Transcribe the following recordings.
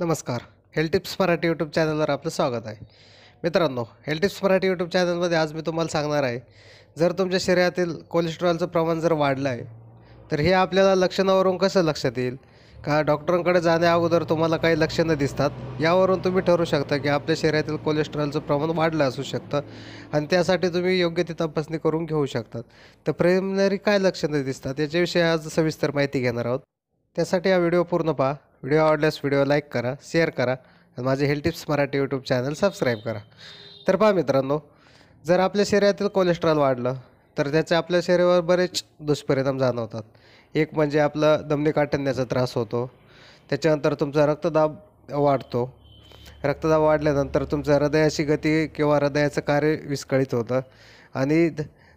नमस्कार health tips Marathi YouTube चॅनलवर आपलं स्वागत आहे मित्रांनो हेल्थ टिप्स मराठी यूट्यूब चॅनलमध्ये आज मी तुम्हाला सांगणार आहे जर तुमच्या शरीरातील कोलेस्ट्रॉलचं प्रमाण जर वाढलं आहे तर हे आपल्याला लक्षणावरून कसं लक्षात येईल का डॉक्टरांकडे जाण्या अगोदर तुम्हाला काही लक्षणं दिसतात यावरून तुम्ही ठरवू शकता की आपल्या शरीरातील कोलेस्ट्रॉलचं प्रमाण वाढलं असू शकतं आणि त्यासाठी तुम्ही योग्य ती तपासणी करून घेऊ शकतात तर प्रेमनरी काय लक्षणं दिसतात याच्याविषयी आज सविस्तर माहिती घेणार आहोत त्यासाठी हा व्हिडिओ पूर्ण पहा व्हिडिओ आवडल्यास व्हिडिओ लाईक करा शेअर करा माझे health tips Marathi YouTube channel subscribe करा तर पहा मित्रांनो जर आपल्या शरीरातील कोलेस्ट्रॉल वाढलं तर त्याचे आपल्या शरीरावर बरेच दुष्परिणाम जाणवतात एक म्हणजे आपला दमनीकाठण्याचा त्रास होतो त्याच्यानंतर तुमचा रक्तदाब वाढतो रक्तदाब वाढल्यानंतर तुमचं हृदयाची गती किंवा हृदयाचं कार्य विस्कळीत होतं आणि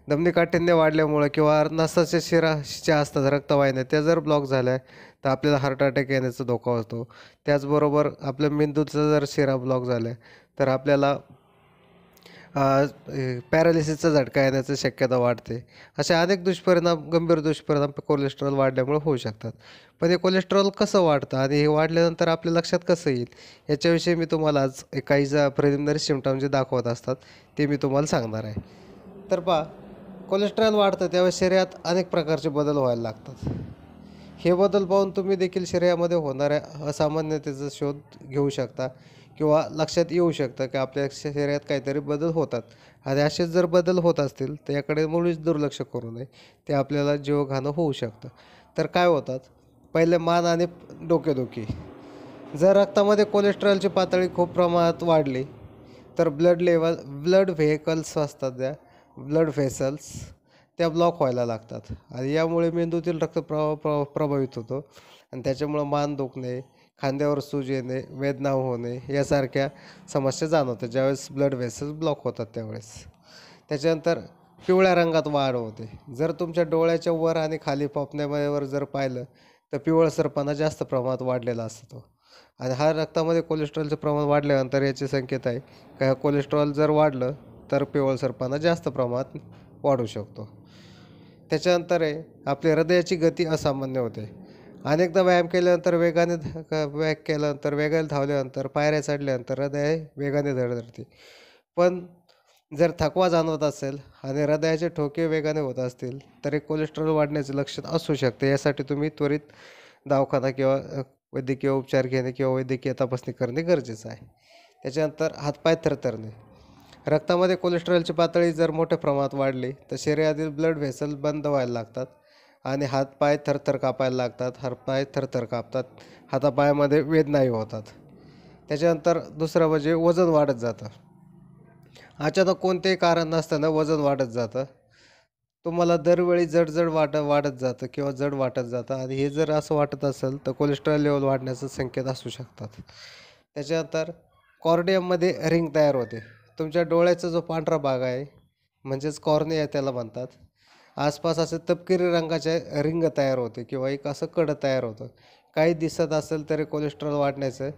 धमनीकाठिण्य वाढल्यामुळं किंवा नसाच्या शिरा ज्या असतात रक्तवाहिन्या त्या जर ब्लॉक झाल्या तर आपल्याला हार्ट अटॅक येण्याचा धोका होतो त्याचबरोबर आपल्या मेंदूचा जर शिरा ब्लॉक झाल्या तर आपल्याला पॅरालिसिसचा झटका येण्याची शक्यता वाढते असे अनेक दुष्परिणाम गंभीर दुष्परिणाम कोलेस्ट्रॉल वाढल्यामुळे होऊ शकतात पण हे कोलेस्ट्रॉल कसं वाढतं आणि हे वाढल्यानंतर आपल्या लक्षात कसं येईल याच्याविषयी मी तुम्हाला आज काही ज्या प्रिलिमिनरी सिमटम जे दाखवत असतात ते मी तुम्हाला सांगणार आहे तर पा कोलेस्ट्रॉल वाढतं त्यावेळेस शरीरात अनेक प्रकारचे बदल व्हायला लागतात हे बदल पाहून तुम्ही देखील शरीरामध्ये होणाऱ्या असामान्यतेचा शोध घेऊ शकता किंवा लक्षात येऊ शकतं की आपल्या शरीरात काहीतरी बदल होतात आणि असेच जर बदल होत असतील तर याकडे मुळीच दुर्लक्ष करू नये ते आपल्याला जीवघाणं होऊ शकतं तर काय होतात पहिले मान आणि डोकेदुखी जर रक्तामध्ये कोलेस्ट्रॉलची पातळी खूप प्रमाणात वाढली तर ब्लड लेवल ब्लड व्हेकल्स असतात त्या ब्लड व्हेसल्स त्या ब्लॉक व्हायला लागतात आणि यामुळे मेंदूतील रक्त प्रवा प्र प्रभावित होतो आणि त्याच्यामुळं मान दुखणे खांद्यावर सूज येणे वेदना होणे यासारख्या समस्या जाणवतात ज्यावेळेस ब्लड व्हेसल्स ब्लॉक होतात त्यावेळेस त्याच्यानंतर पिवळ्या रंगात वाढ होते जर तुमच्या डोळ्याच्या वर आणि खाली पापण्यावर जर पाहिलं तर पिवळसरपणा जास्त प्रमाणात वाढलेला असतो आणि हा रक्तामध्ये कोलेस्ट्रॉलचं प्रमाण वाढल्यानंतर याचे संकेत आहे का कोलेस्ट्रॉल जर वाढलं तर पिवळसरपणा जास्त प्रमाणात वाढू शकतो त्याच्यानंतर आहे आपली हृदयाची गती असामान्य होते अनेकदा व्यायाम केल्यानंतर वेगाने व्यायाम केल्यानंतर वेगाने धावल्यानंतर पायऱ्या चढल्यानंतर हृदय वेगाने धडधडते पण जर थकवा जाणवत असेल आणि हृदयाचे ठोके वेगाने होत असतील तर कोलेस्ट्रॉल वाढण्याचे लक्षण असू शकते यासाठी तुम्ही त्वरित दवाखाना किंवा वैद्यकीय उपचार घेणे किंवा वैद्यकीय तपासणी करणे गरजेचं आहे त्याच्यानंतर हातपाय थरथरणे रक्तामध्ये कोलेस्ट्रॉलची पातळी जर मोठ्या प्रमाणात वाढली तर शरीरातील ब्लड व्हेसल बंद व्हायला लागतात आणि हातपाय थरथर कापायला लागतात हरपाय थरथर कापतात हातापायामध्ये वेदनाही होतात त्याच्यानंतर दुसरं म्हणजे वजन वाढत जातं अचानक कोणतेही कारण नसताना वजन वाढत जातं तुम्हाला दरवेळी जडजड वाट वाढत जातं किंवा जड वाटत जातं आणि हे जर असं वाटत असेल तर कोलेस्ट्रॉल लेवल वाढण्याचं संकेत असू शकतात त्याच्यानंतर कॉर्डियममध्ये रिंग तयार होते तुमच्या डोळ्याचा जो पांढरा भाग आहे म्हणजेच कॉर्निया त्याला म्हणतात आसपास असे तपकिरी रंगाचे रिंग तयार होते किंवा एक असं कडं तयार होतं काही दिसत असेल तरी कोलेस्ट्रॉल वाढण्याचं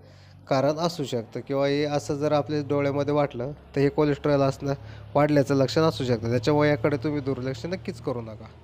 कारण असू शकतं किंवा हे असं जर आपल्या डोळ्यामध्ये वाटलं तर हे कोलेस्ट्रॉल असणं वाढल्याचं लक्षण असू शकतं त्याच्या वयाकडे तुम्ही दुर्लक्ष नक्कीच करू नका